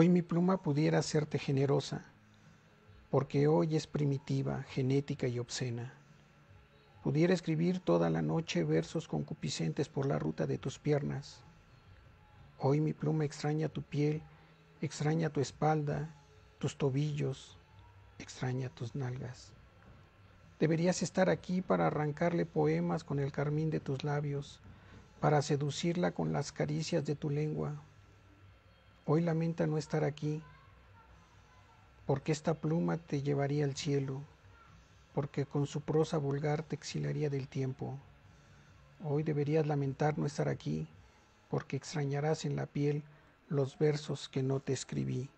Hoy mi pluma pudiera serte generosa, porque hoy es primitiva, genética y obscena. Pudiera escribir toda la noche versos concupiscentes por la ruta de tus piernas. Hoy mi pluma extraña tu piel, extraña tu espalda, tus tobillos, extraña tus nalgas. Deberías estar aquí para arrancarle poemas con el carmín de tus labios, para seducirla con las caricias de tu lengua, Hoy lamenta no estar aquí, porque esta pluma te llevaría al cielo, porque con su prosa vulgar te exilaría del tiempo. Hoy deberías lamentar no estar aquí, porque extrañarás en la piel los versos que no te escribí.